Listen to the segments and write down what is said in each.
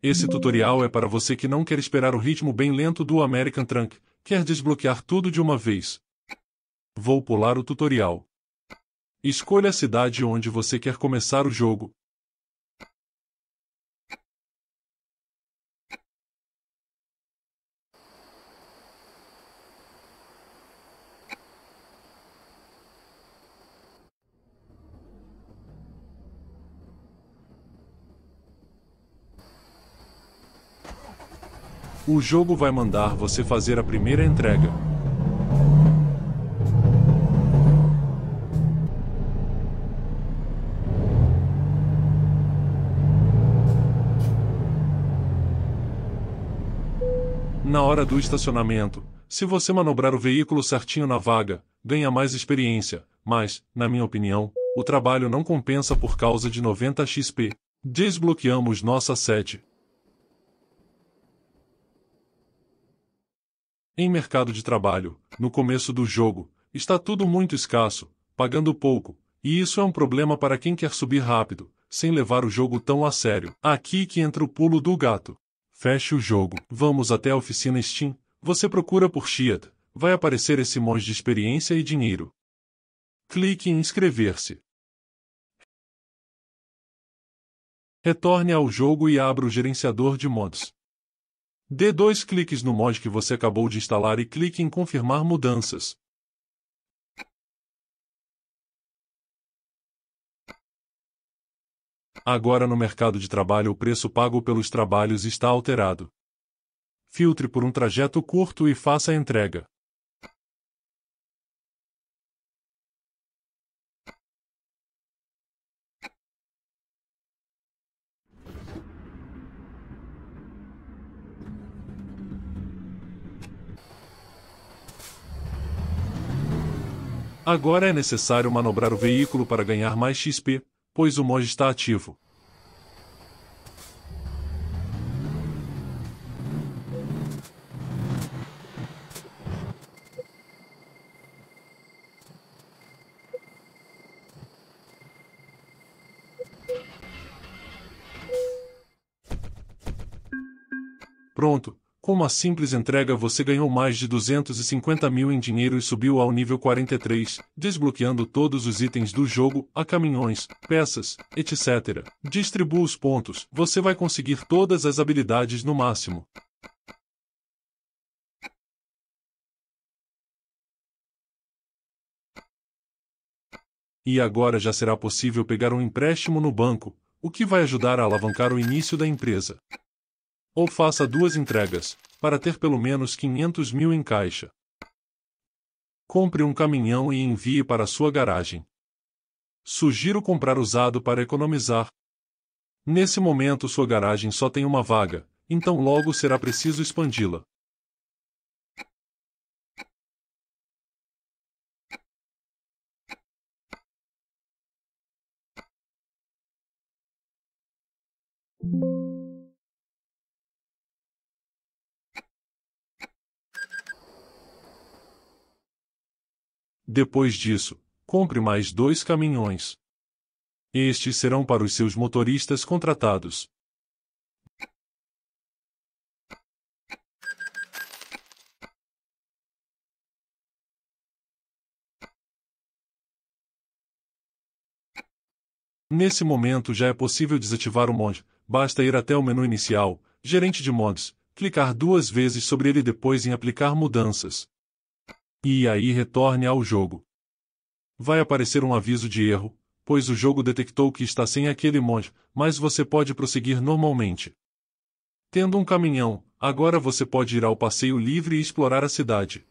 Esse tutorial é para você que não quer esperar o ritmo bem lento do American Trunk, quer desbloquear tudo de uma vez. Vou pular o tutorial. Escolha a cidade onde você quer começar o jogo, O jogo vai mandar você fazer a primeira entrega. Na hora do estacionamento, se você manobrar o veículo certinho na vaga, ganha mais experiência, mas, na minha opinião, o trabalho não compensa por causa de 90 XP. Desbloqueamos nossa sede. Em mercado de trabalho, no começo do jogo, está tudo muito escasso, pagando pouco, e isso é um problema para quem quer subir rápido, sem levar o jogo tão a sério. Aqui que entra o pulo do gato. Feche o jogo. Vamos até a oficina Steam. Você procura por Shiat. Vai aparecer esse monte de experiência e dinheiro. Clique em inscrever-se. Retorne ao jogo e abra o gerenciador de mods. Dê dois cliques no mod que você acabou de instalar e clique em Confirmar mudanças. Agora no mercado de trabalho o preço pago pelos trabalhos está alterado. Filtre por um trajeto curto e faça a entrega. Agora é necessário manobrar o veículo para ganhar mais XP, pois o mod está ativo. Pronto, com uma simples entrega você ganhou mais de 250 mil em dinheiro e subiu ao nível 43, desbloqueando todos os itens do jogo, a caminhões, peças, etc. Distribua os pontos, você vai conseguir todas as habilidades no máximo. E agora já será possível pegar um empréstimo no banco, o que vai ajudar a alavancar o início da empresa. Ou faça duas entregas, para ter pelo menos 500 mil em caixa. Compre um caminhão e envie para sua garagem. Sugiro comprar usado para economizar. Nesse momento sua garagem só tem uma vaga, então logo será preciso expandi-la. thank you Depois disso, compre mais dois caminhões. Estes serão para os seus motoristas contratados. Nesse momento já é possível desativar o mod, basta ir até o menu inicial, gerente de mods, clicar duas vezes sobre ele depois em aplicar mudanças. E aí retorne ao jogo. Vai aparecer um aviso de erro, pois o jogo detectou que está sem aquele mod. mas você pode prosseguir normalmente. Tendo um caminhão, agora você pode ir ao passeio livre e explorar a cidade.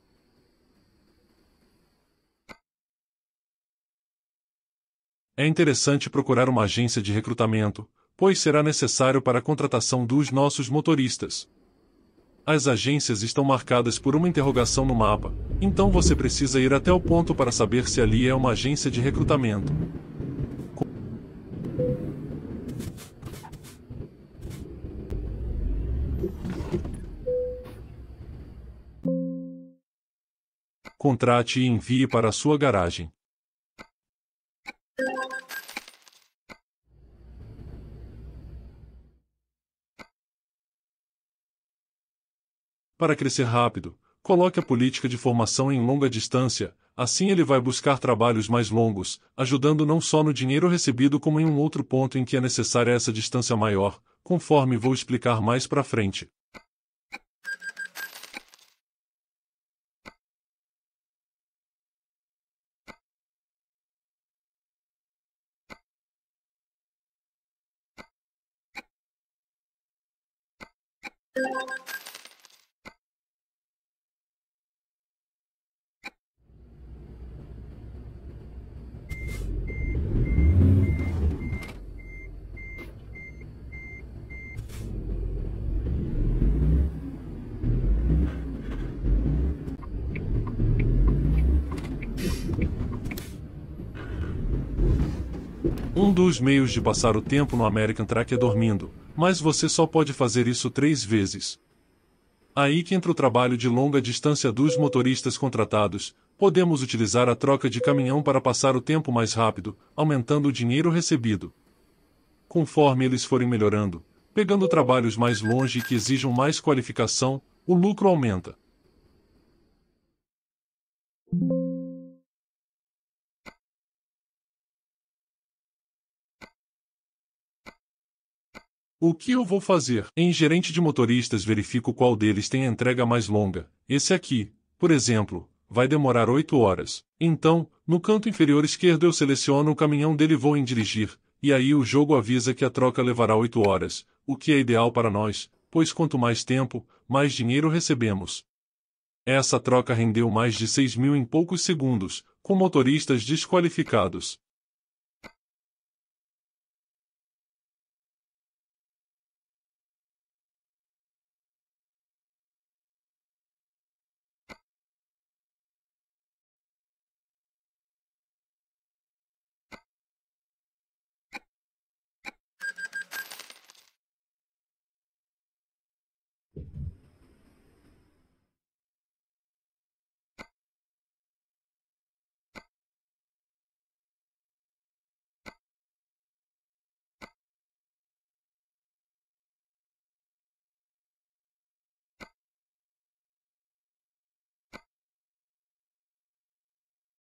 É interessante procurar uma agência de recrutamento, pois será necessário para a contratação dos nossos motoristas as agências estão marcadas por uma interrogação no mapa, então você precisa ir até o ponto para saber se ali é uma agência de recrutamento. Contrate e envie para sua garagem. Para crescer rápido, coloque a política de formação em longa distância, assim ele vai buscar trabalhos mais longos, ajudando não só no dinheiro recebido como em um outro ponto em que é necessária essa distância maior, conforme vou explicar mais para frente. Um dos meios de passar o tempo no American Track é dormindo, mas você só pode fazer isso três vezes. Aí que entra o trabalho de longa distância dos motoristas contratados. Podemos utilizar a troca de caminhão para passar o tempo mais rápido, aumentando o dinheiro recebido. Conforme eles forem melhorando, pegando trabalhos mais longe que exijam mais qualificação, o lucro aumenta. O que eu vou fazer? Em gerente de motoristas verifico qual deles tem a entrega mais longa. Esse aqui, por exemplo, vai demorar 8 horas. Então, no canto inferior esquerdo eu seleciono o caminhão dele e vou em dirigir, e aí o jogo avisa que a troca levará 8 horas, o que é ideal para nós, pois quanto mais tempo, mais dinheiro recebemos. Essa troca rendeu mais de 6 mil em poucos segundos, com motoristas desqualificados.